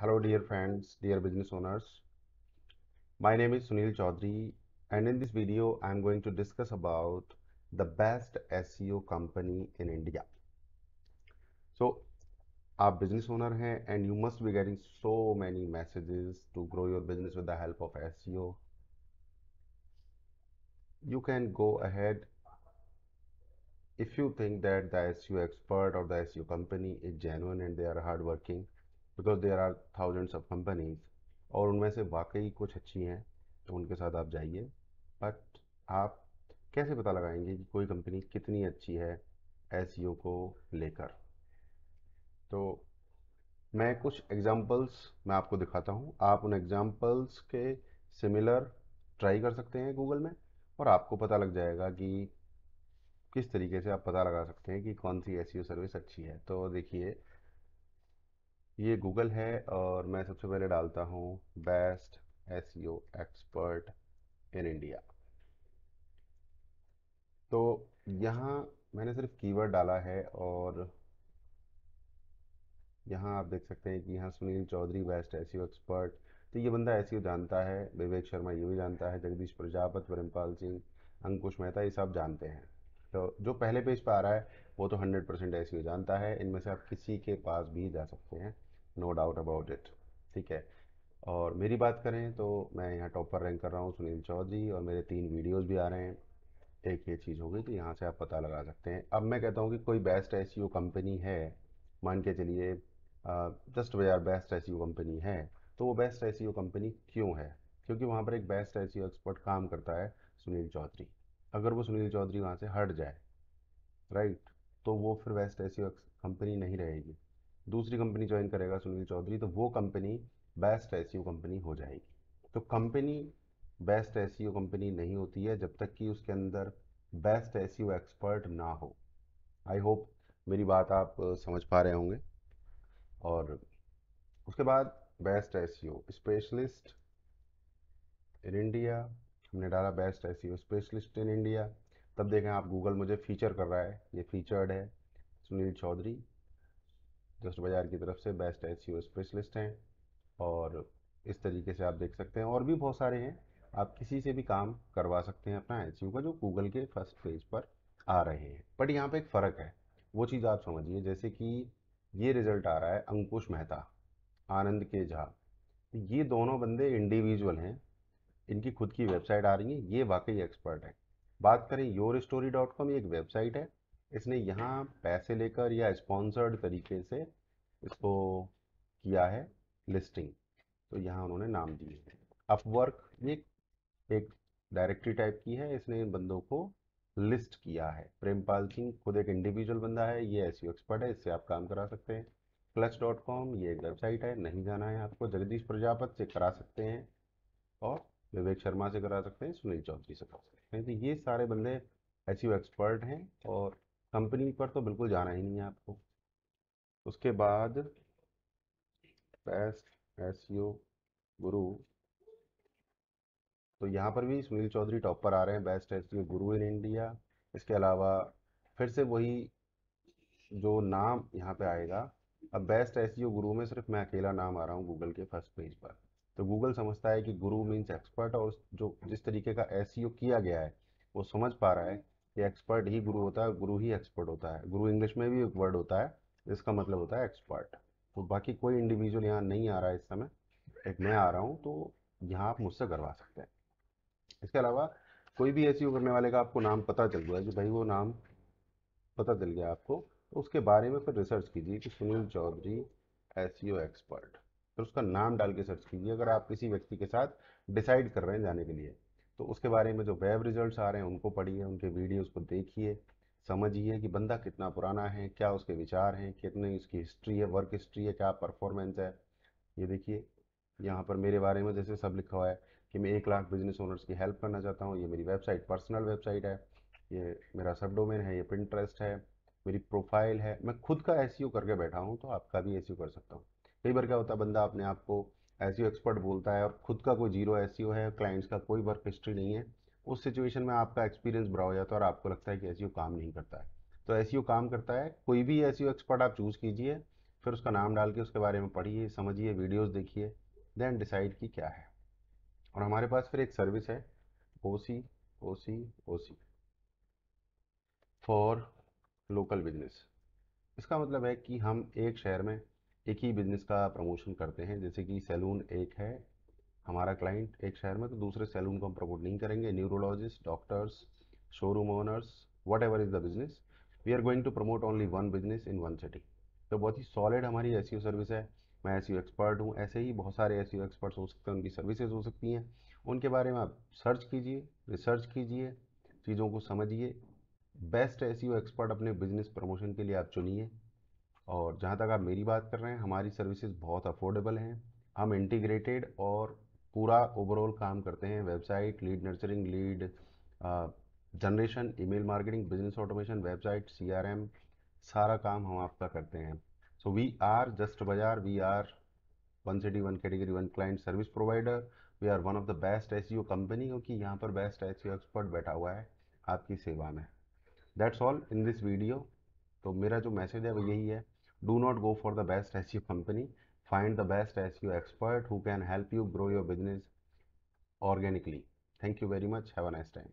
Hello dear friends, dear business owners. My name is Sunil Chaudhary and in this video I am going to discuss about the best SEO company in India. So a business owner हैं and you must be getting so many messages to grow your business with the help of SEO. You can go ahead if you think that the SEO expert or the SEO company is genuine and they are hardworking because there are thousands of companies और उनमें से वाकई कुछ अच्छी हैं तो उनके साथ आप जाइए बट आप कैसे पता लगाएंगे कि कोई कंपनी कितनी अच्छी है एस e को लेकर तो मैं कुछ एग्जांपल्स मैं आपको दिखाता हूँ आप उन एग्जांपल्स के सिमिलर ट्राई कर सकते हैं गूगल में और आपको पता लग जाएगा कि किस तरीके से आप पता लगा सकते हैं कि कौन सी एस सर्विस e अच्छी है तो देखिए ये गूगल है और मैं सबसे पहले डालता हूँ best S expert in India तो यहाँ मैंने सिर्फ कीवर्ड डाला है और यहाँ आप देख सकते हैं कि यहाँ Sunil Chaudhary best S expert तो ये बंदा एस e जानता है विवेक शर्मा ये भी जानता है जगदीश प्रजापत वरिमपाल सिंह अंकुश मेहता ये सब जानते हैं तो जो पहले पेज पर आ रहा है वो तो 100 परसेंट ऐसी जानता है इनमें से आप किसी के पास भी जा सकते हैं नो डाउट अबाउट इट ठीक है और मेरी बात करें तो मैं यहाँ टॉप पर रैंक कर रहा हूँ सुनील चौधरी और मेरे तीन वीडियोस भी आ रहे हैं एक ये चीज़ होगी कि यहाँ से आप पता लगा सकते हैं अब मैं कहता हूँ कि कोई बेस्ट एस कंपनी है मान के चलिए जस्ट बाजार बेस्ट एस कंपनी है तो वो बेस्ट एस कंपनी क्यों है क्योंकि वहाँ पर एक बेस्ट एस एक्सपर्ट काम करता है सुनील चौधरी अगर वो सुनील चौधरी वहाँ से हट जाए राइट तो वो फिर बेस्ट एस कंपनी नहीं रहेगी दूसरी कंपनी ज्वाइन करेगा सुनील चौधरी तो वो कंपनी बेस्ट ए कंपनी हो जाएगी तो कंपनी बेस्ट ए कंपनी नहीं होती है जब तक कि उसके अंदर बेस्ट ए एक्सपर्ट ना हो आई होप मेरी बात आप समझ पा रहे होंगे और उसके बाद best a specialist in India हमने डाला best a specialist in India तब देखें आप गूगल मुझे फीचर कर रहा है ये फीचर्ड है सुनील चौधरी जस्ट बाजार की तरफ से बेस्ट एच स्पेशलिस्ट हैं और इस तरीके से आप देख सकते हैं और भी बहुत सारे हैं आप किसी से भी काम करवा सकते हैं अपना एच का जो गूगल के फर्स्ट पेज पर आ रहे हैं बट यहाँ पर एक फ़र्क है वो चीज़ आप समझिए जैसे कि ये रिजल्ट आ रहा है अंकुश मेहता आनंद के झा ये दोनों बंदे इंडिविजुअल हैं इनकी खुद की वेबसाइट आ रही है ये वाकई एक्सपर्ट है बात करें योर स्टोरी डॉट कॉम ये एक वेबसाइट है इसने यहाँ पैसे लेकर या स्पॉन्सर्ड तरीके से इसको किया है लिस्टिंग तो यहाँ उन्होंने नाम दिए अपवर्क ये एक डायरेक्टरी टाइप की है इसने इन बंदों को लिस्ट किया है प्रेमपाल सिंह खुद एक इंडिविजुअल बंदा है ये एस एक्सपर्ट e है इससे आप काम करा सकते हैं क्लच डॉट कॉम ये एक वेबसाइट है नहीं जाना है आपको जगदीश प्रजापत से करा सकते हैं और विवेक शर्मा से करा सकते हैं सुनील चौधरी से करा सकते हैं तो ये सारे बंदे एस एक्सपर्ट e हैं और कंपनी पर तो बिल्कुल जाना ही नहीं है आपको उसके बाद बेस्ट एस गुरु तो यहाँ पर भी सुनील चौधरी टॉप पर आ रहे हैं बेस्ट एस गुरु इन इंडिया इसके अलावा फिर से वही जो नाम यहाँ पे आएगा अब बेस्ट एस गुरु में सिर्फ मैं अकेला नाम आ रहा हूँ गूगल के फर्स्ट पेज पर तो गूगल समझता है कि गुरु मीन्स एक्सपर्ट और जो जिस तरीके का एस किया गया है वो समझ पा रहा है ये एक्सपर्ट ही गुरु होता है गुरु ही एक्सपर्ट होता है गुरु इंग्लिश में भी एक वर्ड होता है इसका मतलब होता है एक्सपर्ट तो बाकी कोई इंडिविजुअल यहाँ नहीं आ रहा है इस समय एक मैं आ रहा हूँ तो यहाँ आप मुझसे करवा सकते हैं इसके अलावा कोई भी ऐसी करने वाले का आपको नाम पता चल गया जो भाई वो नाम पता चल गया आपको तो उसके बारे में फिर रिसर्च कीजिए कि Sunil Chaudhary S expert e फिर उसका नाम डाल के सर्च कीजिए अगर आप किसी व्यक्ति के साथ डिसाइड कर रहे हैं जाने के लिए तो उसके बारे में जो वेब रिजल्ट्स आ रहे हैं उनको पढ़िए उनके वीडियोस को देखिए समझिए कि बंदा कितना पुराना है क्या उसके विचार हैं कितनी उसकी हिस्ट्री है वर्क हिस्ट्री है क्या परफॉर्मेंस है ये देखिए यहाँ पर मेरे बारे में जैसे सब लिखा हुआ है कि मैं एक लाख बिजनेस ओनर्स की हेल्प करना चाहता हूँ ये मेरी वेबसाइट पर्सनल वेबसाइट है ये मेरा सब डोमेन है ये प्रिंट्रेस्ट है मेरी प्रोफाइल है मैं खुद का एस e करके बैठा हूँ तो आपका भी एस e कर सकता हूँ कई बार क्या होता है बंदा अपने आप को एस एक्सपर्ट बोलता है और खुद का कोई जीरो एस e है क्लाइंट्स का कोई वर्क हिस्ट्री नहीं है उस सिचुएशन में आपका एक्सपीरियंस बुरा हो जाता है और आपको लगता है कि एस e काम नहीं करता है तो एस e काम करता है कोई भी एस एक्सपर्ट आप चूज़ कीजिए फिर उसका नाम डाल के उसके बारे में पढ़िए समझिए वीडियोज़ देखिए देन डिसाइड कि क्या है और हमारे पास फिर एक सर्विस है O C O C O C for local business इसका मतलब है कि हम एक शहर में एक ही बिजनेस का प्रमोशन करते हैं जैसे कि सैलून एक है हमारा क्लाइंट एक शहर में तो दूसरे सैलून को हम प्रमोट नहीं करेंगे neurologist doctors showroom owners whatever is the business we are going to promote only one business in one city तो बहुत ही सॉलिड हमारी एस सर्विस e है मैं एस एक्सपर्ट e हूँ ऐसे ही बहुत सारे एस एक्सपर्ट्स e हो सकते हैं उनकी सर्विसेज हो सकती हैं उनके बारे में आप सर्च कीजिए रिसर्च कीजिए चीज़ों को समझिए बेस्ट एस एक्सपर्ट अपने बिजनेस प्रमोशन के लिए आप चुनिए और जहाँ तक आप मेरी बात कर रहे हैं हमारी सर्विसेज बहुत अफोर्डेबल हैं हम इंटीग्रेटेड और पूरा ओवरऑल काम करते हैं website lead nurturing lead generation email marketing business automation website CRM सारा काम हम आपका करते हैं सो वी आर जस्ट बाजार we are one city one category one client service provider we are one of the best S company क्योंकि यहाँ पर बेस्ट एस एक्सपर्ट बैठा हुआ है आपकी सेवा में that's all in this video तो मेरा जो मैसेज है वो यही है do not go for the best SEO company find the best SEO expert who can help you grow your business organically thank you very much have a nice time